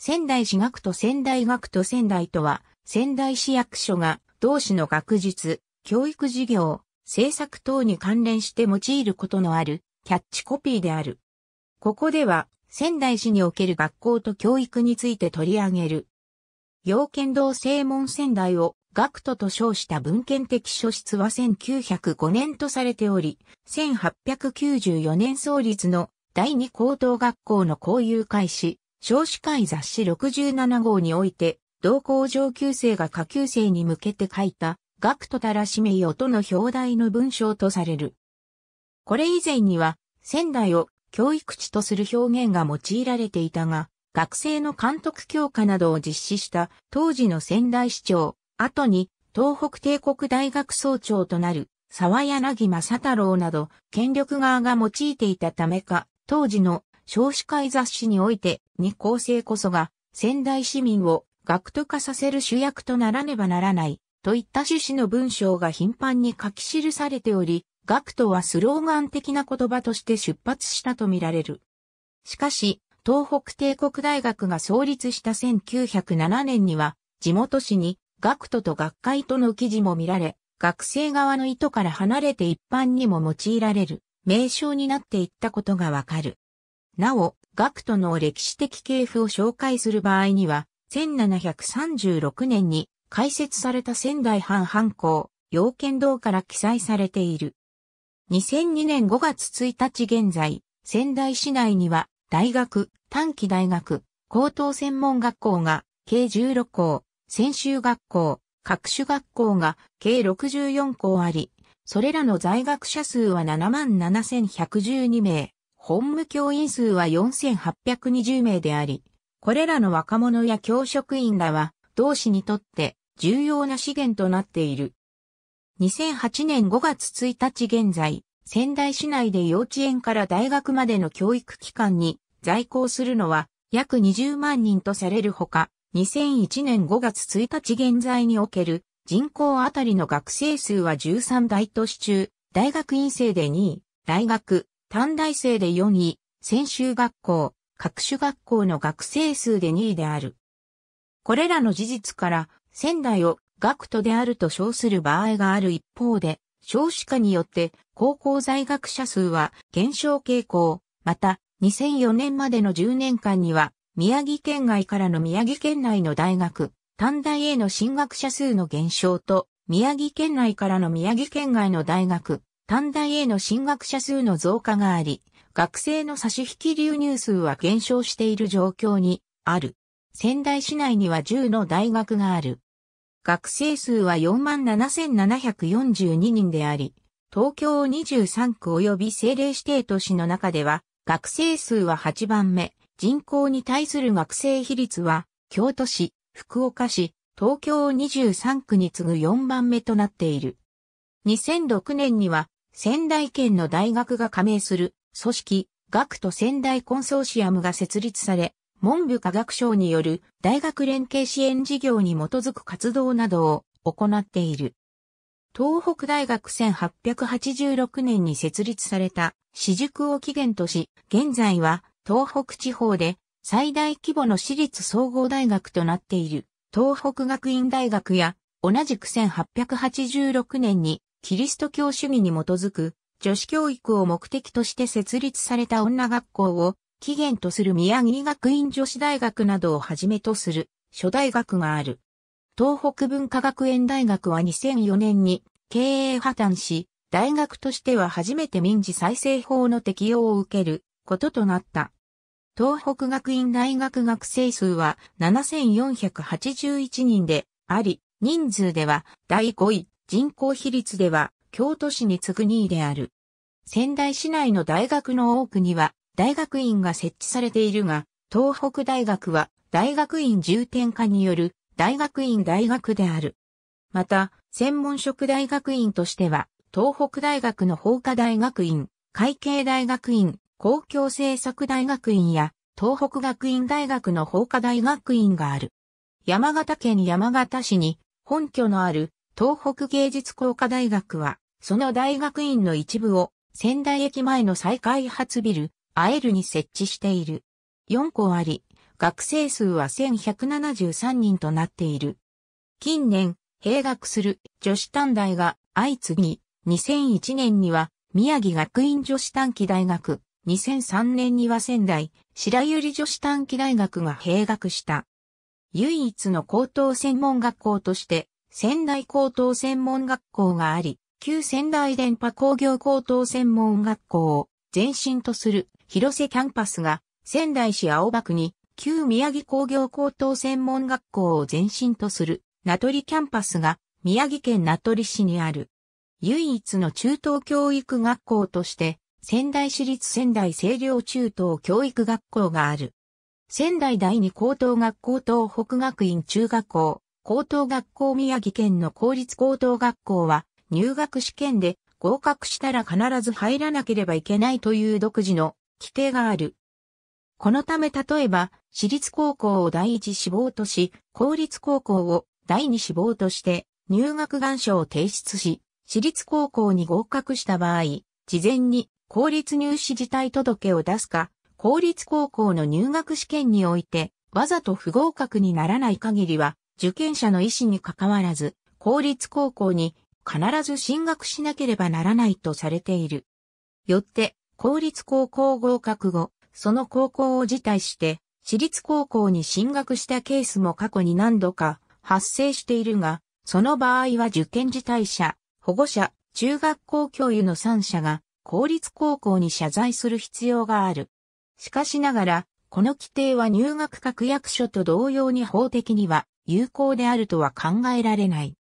仙台市学徒仙台学徒仙台とは、仙台市役所が同市の学術、教育事業、政策等に関連して用いることのあるキャッチコピーである。ここでは、仙台市における学校と教育について取り上げる。要件道正門仙台を学徒と称した文献的書室は1905年とされており、1894年創立の第二高等学校の交友開始、少子会雑誌67号において、同校上級生が下級生に向けて書いた、学徒たらしめよとの表題の文章とされる。これ以前には、仙台を教育地とする表現が用いられていたが、学生の監督教科などを実施した当時の仙台市長、後に東北帝国大学総長となる沢柳正太郎など権力側が用いていたためか、当時の少子会雑誌においてに構成こそが、仙台市民を学徒化させる主役とならねばならない、といった趣旨の文章が頻繁に書き記されており、学徒はスローガン的な言葉として出発したとみられる。しかし、東北帝国大学が創立した1907年には、地元紙に学徒と学会との記事も見られ、学生側の意図から離れて一般にも用いられる名称になっていったことがわかる。なお、学徒の歴史的系譜を紹介する場合には、1736年に開設された仙台藩藩校、要件堂から記載されている。2002年5月1日現在、仙台市内には大学、短期大学、高等専門学校が計16校、専修学校、各種学校が計64校あり、それらの在学者数は77,112名。本務教員数は4820名であり、これらの若者や教職員らは、同志にとって重要な資源となっている。2008年5月1日現在、仙台市内で幼稚園から大学までの教育機関に在校するのは約20万人とされるほか、2001年5月1日現在における人口あたりの学生数は13大都市中、大学院生で2位、大学、短大生で4位、専修学校、各種学校の学生数で2位である。これらの事実から、仙台を学徒であると称する場合がある一方で、少子化によって高校在学者数は減少傾向、また2004年までの10年間には宮城県外からの宮城県内の大学、短大への進学者数の減少と宮城県内からの宮城県外の大学、短大への進学者数の増加があり、学生の差し引き流入数は減少している状況にある。仙台市内には10の大学がある。学生数は47,742人であり、東京23区及び政令指定都市の中では、学生数は8番目、人口に対する学生比率は、京都市、福岡市、東京23区に次ぐ4番目となっている。2006年には仙台県の大学が加盟する組織、学徒仙台コンソーシアムが設立され、文部科学省による大学連携支援事業に基づく活動などを行っている。東北大学1886年に設立された私塾を起源とし、現在は東北地方で最大規模の私立総合大学となっている東北学院大学や同じく1886年にキリスト教主義に基づく女子教育を目的として設立された女学校を起源とする宮城学院女子大学などをはじめとする諸大学がある。東北文化学園大学は2004年に経営破綻し、大学としては初めて民事再生法の適用を受けることとなった。東北学院大学学生数は7481人であり、人数では第5位、人口比率では京都市に次ぐ2位である。仙台市内の大学の多くには大学院が設置されているが、東北大学は大学院重点化による大学院大学である。また、専門職大学院としては、東北大学の法科大学院、会計大学院、公共政策大学院や、東北学院大学の法科大学院がある。山形県山形市に本拠のある東北芸術工科大学は、その大学院の一部を仙台駅前の再開発ビル、アエルに設置している。4校あり、学生数は1173人となっている。近年、閉学する女子短大が相次ぎ、2001年には宮城学院女子短期大学、2003年には仙台白百合女子短期大学が閉学した。唯一の高等専門学校として仙台高等専門学校があり、旧仙台電波工業高等専門学校を前身とする広瀬キャンパスが仙台市青葉区に旧宮城工業高等専門学校を前身とする名取キャンパスが宮城県名取市にある唯一の中等教育学校として仙台市立仙台清涼中等教育学校がある。仙台第二高等学校等北学院中学校、高等学校宮城県の公立高等学校は入学試験で合格したら必ず入らなければいけないという独自の規定がある。このため例えば、私立高校を第一志望とし、公立高校を第二志望として入学願書を提出し、私立高校に合格した場合、事前に公立入試自体届を出すか、公立高校の入学試験において、わざと不合格にならない限りは、受験者の意思に関わらず、公立高校に必ず進学しなければならないとされている。よって、公立高校合格後、その高校を辞退して、私立高校に進学したケースも過去に何度か発生しているが、その場合は受験辞退者、保護者、中学校教諭の3者が公立高校に謝罪する必要がある。しかしながら、この規定は入学確約書と同様に法的には有効であるとは考えられない。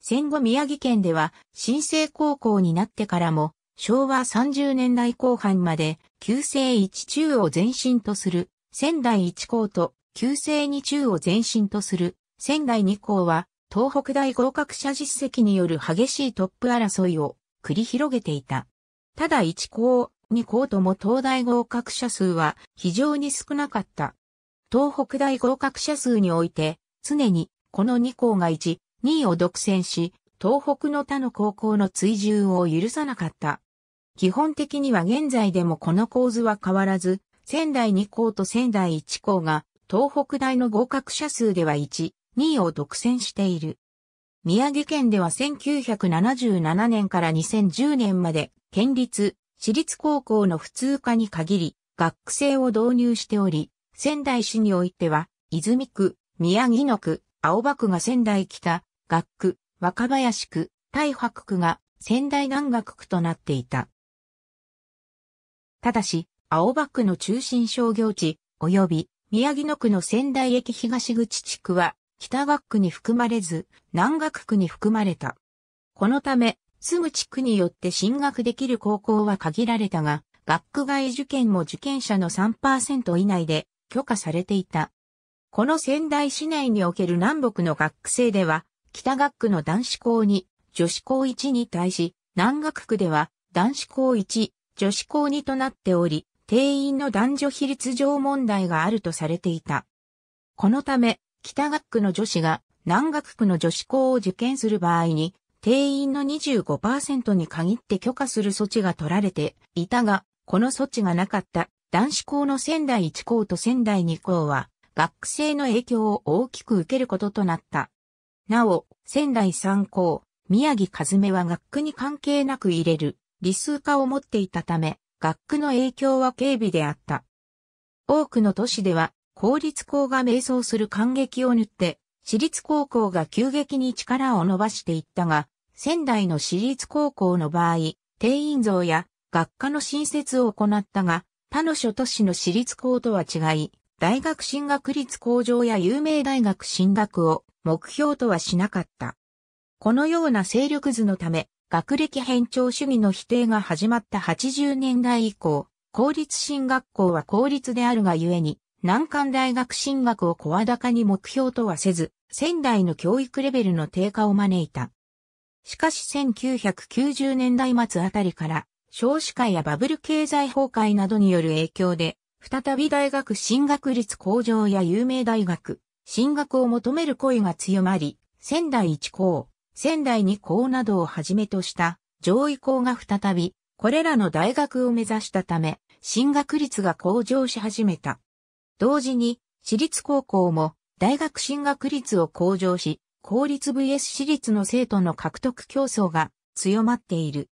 戦後宮城県では、新生高校になってからも、昭和30年代後半まで、旧制一中を前身とする、仙台一校と、旧制二中を前身とする、仙台二校は、東北大合格者実績による激しいトップ争いを繰り広げていた。ただ一校、二校とも東大合格者数は非常に少なかった。東北大合格者数において、常にこの2校が1、2位を独占し、東北の他の高校の追従を許さなかった。基本的には現在でもこの構図は変わらず、仙台2校と仙台1校が東北大の合格者数では1、2位を独占している。宮城県では1977年から2010年まで県立、私立高校の普通科に限り学生を導入しており、仙台市においては、泉区、宮城野区、青葉区が仙台北、学区、若林区、大白区が仙台南学区となっていた。ただし、青葉区の中心商業地、及び宮城野区の仙台駅東口地区は、北学区に含まれず、南学区に含まれた。このため、すぐ地区によって進学できる高校は限られたが、学区外受験も受験者の3%以内で許可されていた。この仙台市内における南北の学区制では、北学区の男子校2、女子校1に対し、南学区では男子校1、女子校2となっており、定員の男女比率上問題があるとされていた。このため、北学区の女子が南学区の女子校を受験する場合に、定員の25%に限って許可する措置が取られていたが、この措置がなかった男子校の仙台1校と仙台2校は、学生の影響を大きく受けることとなった。なお、仙台三高、宮城和めは学区に関係なく入れる、理数科を持っていたため、学区の影響は軽微であった。多くの都市では、公立校が迷走する感激を塗って、私立高校が急激に力を伸ばしていったが、仙台の私立高校の場合、定員増や学科の新設を行ったが、他の諸都市の私立校とは違い、大学進学率向上や有名大学進学を目標とはしなかった。このような勢力図のため、学歴偏重主義の否定が始まった80年代以降、公立進学校は公立であるがゆえに、難関大学進学をだ高に目標とはせず、仙台の教育レベルの低下を招いた。しかし1990年代末あたりから、少子化やバブル経済崩壊などによる影響で、再び大学進学率向上や有名大学、進学を求める声が強まり、仙台一校、仙台二校などをはじめとした上位校が再び、これらの大学を目指したため、進学率が向上し始めた。同時に、私立高校も大学進学率を向上し、公立 VS 私立の生徒の獲得競争が強まっている。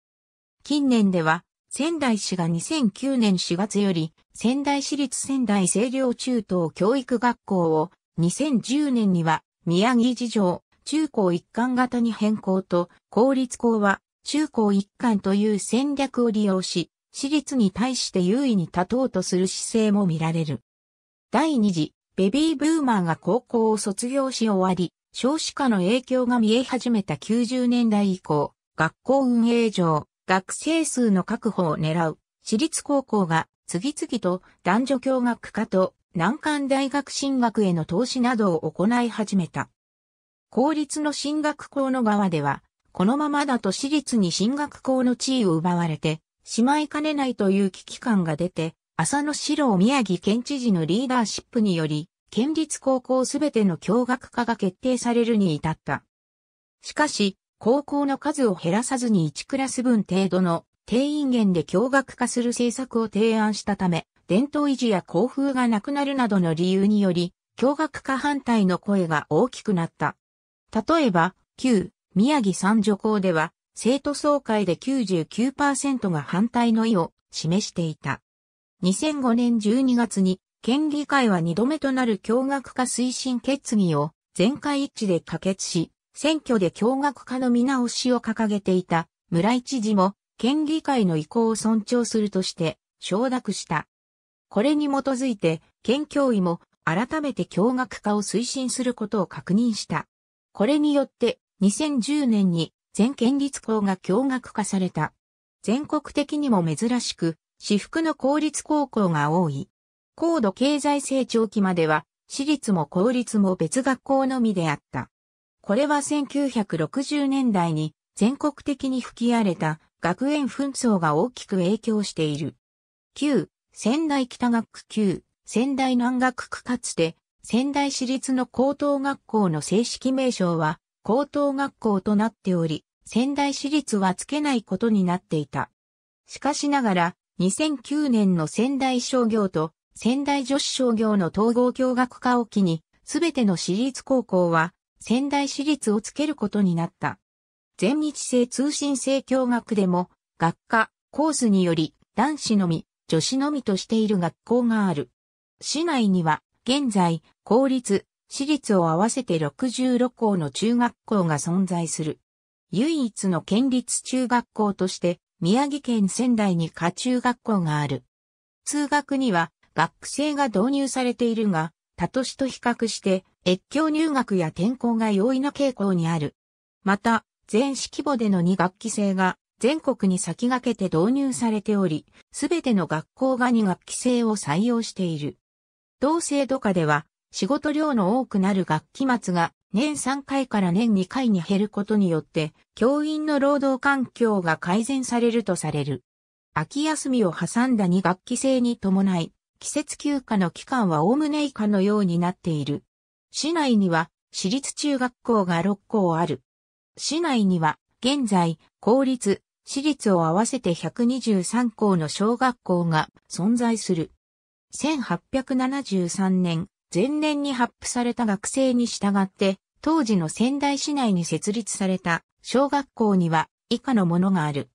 近年では仙台市が2009年4月より、仙台市立仙台清涼中等教育学校を、2010年には、宮城事情、中高一貫型に変更と、公立校は、中高一貫という戦略を利用し、私立に対して優位に立とうとする姿勢も見られる。第二次、ベビーブーマーが高校を卒業し終わり、少子化の影響が見え始めた90年代以降、学校運営上、学生数の確保を狙う私立高校が次々と男女共学化と難関大学進学への投資などを行い始めた。公立の進学校の側では、このままだと私立に進学校の地位を奪われて、しまいかねないという危機感が出て、浅野史郎宮城県知事のリーダーシップにより、県立高校すべての共学化が決定されるに至った。しかし、高校の数を減らさずに1クラス分程度の定員減で教学化する政策を提案したため、伝統維持や校風がなくなるなどの理由により、教学化反対の声が大きくなった。例えば、旧宮城三女校では、生徒総会で99%が反対の意を示していた。2005年12月に、県議会は2度目となる教学化推進決議を全会一致で可決し、選挙で共学化の見直しを掲げていた村井知事も県議会の意向を尊重するとして承諾した。これに基づいて県教委も改めて共学化を推進することを確認した。これによって2010年に全県立校が共学化された。全国的にも珍しく、私服の公立高校が多い。高度経済成長期までは、私立も公立も別学校のみであった。これは1960年代に全国的に吹き荒れた学園紛争が大きく影響している。旧、仙台北学区旧、仙台南学区かつて、仙台市立の高等学校の正式名称は、高等学校となっており、仙台市立はつけないことになっていた。しかしながら、2009年の仙台商業と仙台女子商業の統合教学化を機に、すべての私立高校は仙台市立をつけることになった。全日制通信制教学でも、学科、コースにより、男子のみ、女子のみとしている学校がある。市内には、現在、公立、私立を合わせて66校の中学校が存在する。唯一の県立中学校として、宮城県仙台に下中学校がある。通学には、学生が導入されているが、他都市と比較して、越境入学や転校が容易な傾向にある。また、全市規模での2学期制が全国に先駆けて導入されており、すべての学校が2学期制を採用している。同制度下では、仕事量の多くなる学期末が年3回から年2回に減ることによって、教員の労働環境が改善されるとされる。秋休みを挟んだ2学期制に伴い、季節休暇の期間はおおむね以下のようになっている。市内には私立中学校が6校ある。市内には現在公立、私立を合わせて123校の小学校が存在する。1873年、前年に発布された学生に従って、当時の仙台市内に設立された小学校には以下のものがある。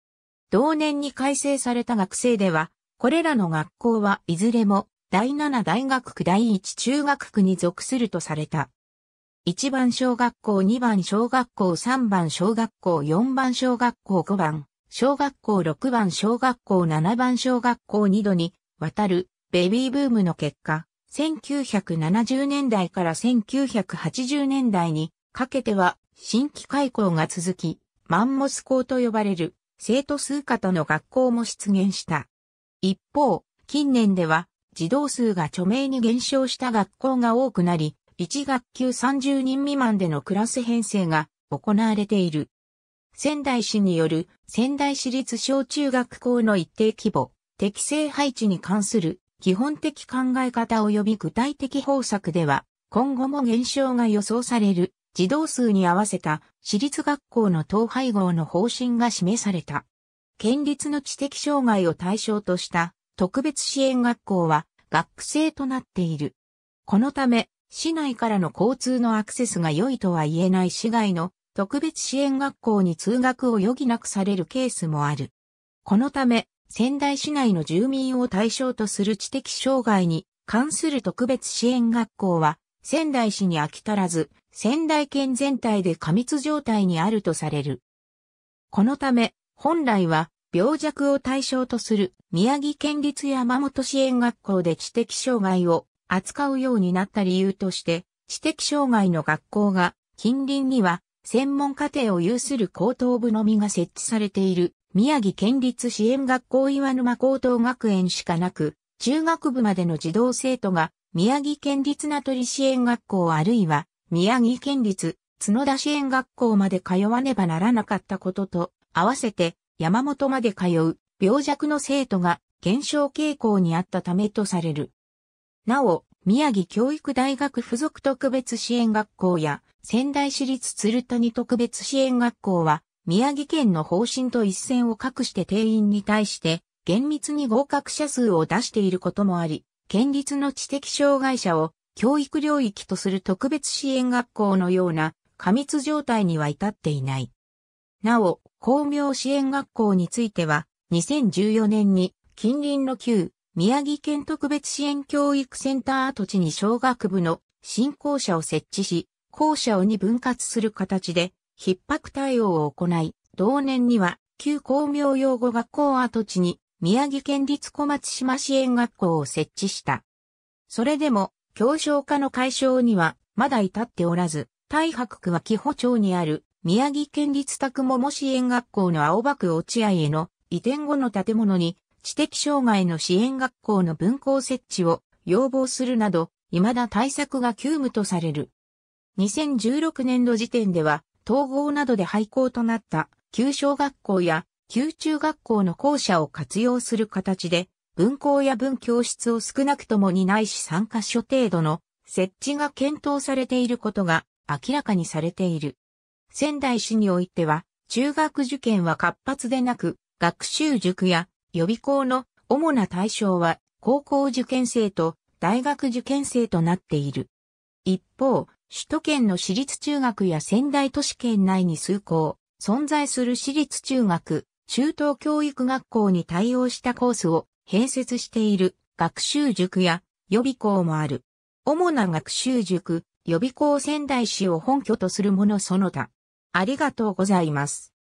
同年に改正された学生では、これらの学校はいずれも第七大学区第一中学区に属するとされた。1番小学校2番小学校3番小学校4番小学校5番小学校6番小学校7番小学校2度に渡るベビーブームの結果、1970年代から1980年代にかけては新規開校が続き、マンモス校と呼ばれる生徒数方の学校も出現した。一方、近年では児童数が著名に減少した学校が多くなり、1学級30人未満でのクラス編成が行われている。仙台市による仙台市立小中学校の一定規模、適正配置に関する基本的考え方及び具体的方策では、今後も減少が予想される児童数に合わせた私立学校の統廃合の方針が示された。県立の知的障害を対象とした特別支援学校は学生となっている。このため、市内からの交通のアクセスが良いとは言えない市外の特別支援学校に通学を余儀なくされるケースもある。このため、仙台市内の住民を対象とする知的障害に関する特別支援学校は、仙台市に飽き足らず、仙台県全体で過密状態にあるとされる。このため、本来は病弱を対象とする宮城県立山本支援学校で知的障害を扱うようになった理由として、知的障害の学校が近隣には専門課程を有する高等部のみが設置されている宮城県立支援学校岩沼高等学園しかなく、中学部までの児童生徒が宮城県立名取支援学校あるいは宮城県立角田支援学校まで通わねばならなかったことと合わせて山本まで通う病弱の生徒が減少傾向にあったためとされる。なお、宮城教育大学附属特別支援学校や仙台市立鶴谷特別支援学校は宮城県の方針と一線を画して定員に対して厳密に合格者数を出していることもあり、県立の知的障害者を教育領域とする特別支援学校のような過密状態には至っていない。なお、工業支援学校については、2014年に近隣の旧宮城県特別支援教育センター跡地に小学部の新校舎を設置し、校舎を2分割する形で、逼迫対応を行い、同年には旧工業養護学校跡地に宮城県立小松島支援学校を設置した。それでも、教唱化の解消にはまだ至っておらず、大白区は紀保町にある宮城県立宅桃支援学校の青葉区落合への移転後の建物に知的障害の支援学校の分校設置を要望するなど、未だ対策が急務とされる。2016年度時点では、統合などで廃校となった旧小学校や旧中学校の校舎を活用する形で、分校や分教室を少なくともにないし3カ所程度の設置が検討されていることが明らかにされている。仙台市においては、中学受験は活発でなく、学習塾や予備校の主な対象は高校受験生と大学受験生となっている。一方、首都圏の私立中学や仙台都市圏内に数校、存在する私立中学、中等教育学校に対応したコースを併設している学習塾や予備校もある。主な学習塾、予備校仙台市を本拠とするものその他。ありがとうございます。